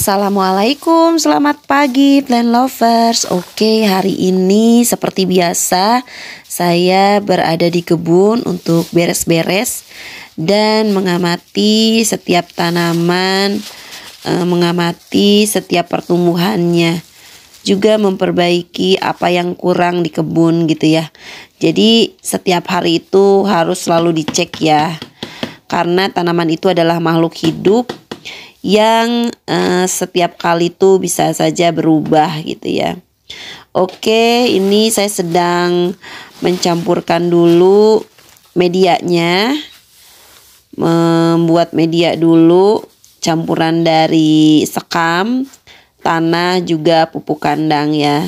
Assalamualaikum, selamat pagi plan lovers. Oke, hari ini seperti biasa saya berada di kebun untuk beres-beres dan mengamati setiap tanaman, eh, mengamati setiap pertumbuhannya. Juga memperbaiki apa yang kurang di kebun gitu ya. Jadi setiap hari itu harus selalu dicek ya. Karena tanaman itu adalah makhluk hidup yang uh, setiap kali itu bisa saja berubah gitu ya. Oke, ini saya sedang mencampurkan dulu medianya. Membuat media dulu campuran dari sekam, tanah juga pupuk kandang ya.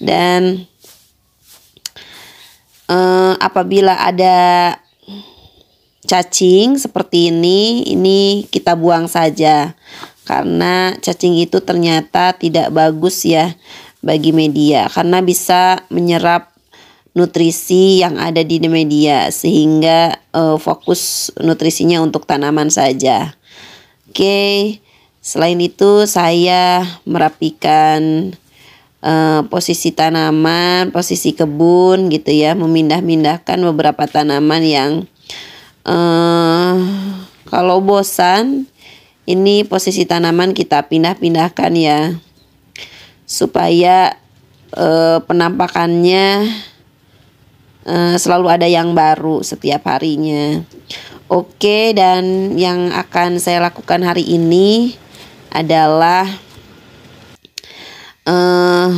Dan eh, apabila ada cacing seperti ini, ini kita buang saja. Karena cacing itu ternyata tidak bagus ya bagi media karena bisa menyerap nutrisi yang ada di media sehingga uh, fokus nutrisinya untuk tanaman saja. Oke. Selain itu saya merapikan uh, posisi tanaman, posisi kebun gitu ya, memindah-mindahkan beberapa tanaman yang Eh, kalau bosan ini posisi tanaman kita pindah-pindahkan ya supaya uh, penampakannya uh, selalu ada yang baru setiap harinya Oke dan yang akan saya lakukan hari ini adalah uh,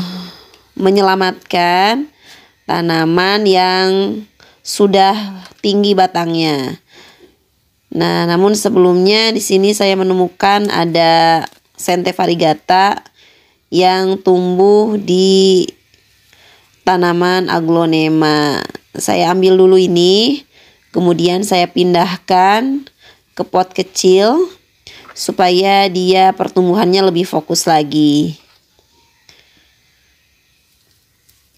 menyelamatkan tanaman yang sudah tinggi batangnya. Nah, namun sebelumnya di sini saya menemukan ada sente varigata yang tumbuh di tanaman aglonema. Saya ambil dulu ini, kemudian saya pindahkan ke pot kecil supaya dia pertumbuhannya lebih fokus lagi.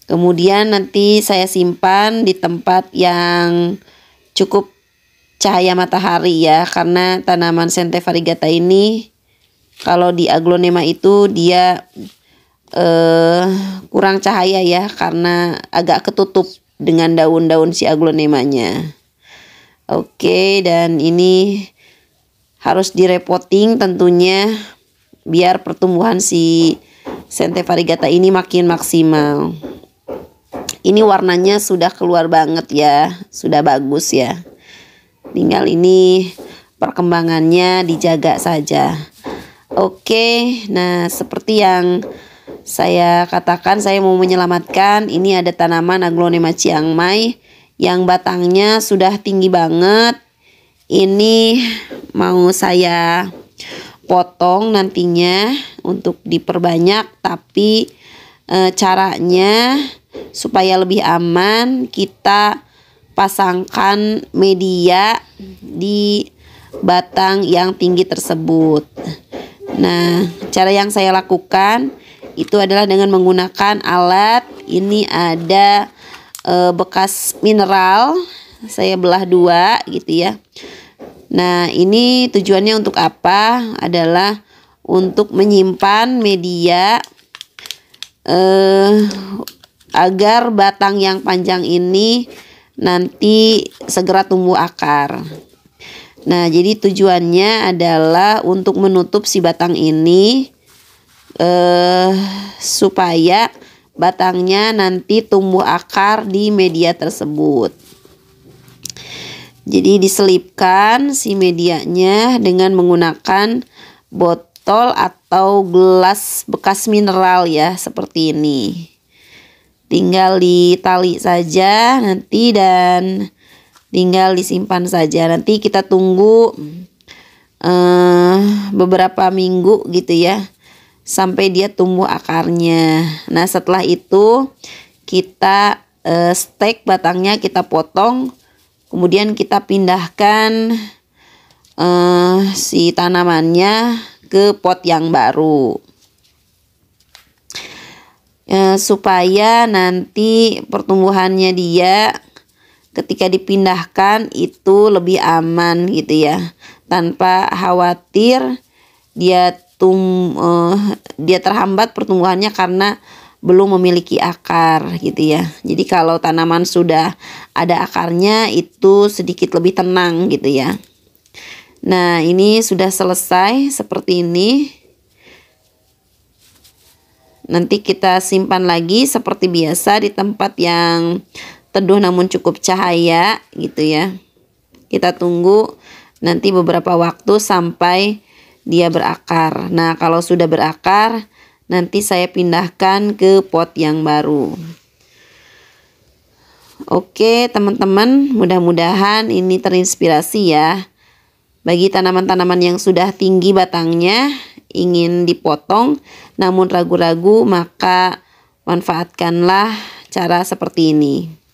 Kemudian nanti saya simpan di tempat yang cukup cahaya matahari ya karena tanaman Sente variegata ini kalau di aglonema itu dia eh, kurang cahaya ya karena agak ketutup dengan daun-daun si aglonemanya. Oke, dan ini harus direpoting tentunya biar pertumbuhan si Sente variegata ini makin maksimal ini warnanya sudah keluar banget ya sudah bagus ya tinggal ini perkembangannya dijaga saja oke nah seperti yang saya katakan saya mau menyelamatkan ini ada tanaman aglonema Chiang Mai yang batangnya sudah tinggi banget ini mau saya potong nantinya untuk diperbanyak tapi e, caranya supaya lebih aman kita pasangkan media di batang yang tinggi tersebut. Nah, cara yang saya lakukan itu adalah dengan menggunakan alat. Ini ada e, bekas mineral, saya belah dua gitu ya. Nah, ini tujuannya untuk apa? Adalah untuk menyimpan media eh agar batang yang panjang ini nanti segera tumbuh akar. Nah, jadi tujuannya adalah untuk menutup si batang ini eh supaya batangnya nanti tumbuh akar di media tersebut. Jadi diselipkan si medianya dengan menggunakan botol atau gelas bekas mineral ya seperti ini tinggal ditali saja nanti dan tinggal disimpan saja nanti kita tunggu uh, beberapa minggu gitu ya sampai dia tumbuh akarnya nah setelah itu kita uh, stek batangnya kita potong kemudian kita pindahkan uh, si tanamannya ke pot yang baru e, supaya nanti pertumbuhannya dia ketika dipindahkan itu lebih aman gitu ya tanpa khawatir dia tum e, dia terhambat pertumbuhannya karena belum memiliki akar gitu ya. Jadi kalau tanaman sudah ada akarnya itu sedikit lebih tenang gitu ya. Nah, ini sudah selesai seperti ini. Nanti kita simpan lagi seperti biasa di tempat yang teduh namun cukup cahaya gitu ya. Kita tunggu nanti beberapa waktu sampai dia berakar. Nah, kalau sudah berakar, nanti saya pindahkan ke pot yang baru. Oke, teman-teman, mudah-mudahan ini terinspirasi ya. Bagi tanaman-tanaman yang sudah tinggi batangnya, ingin dipotong namun ragu-ragu maka manfaatkanlah cara seperti ini.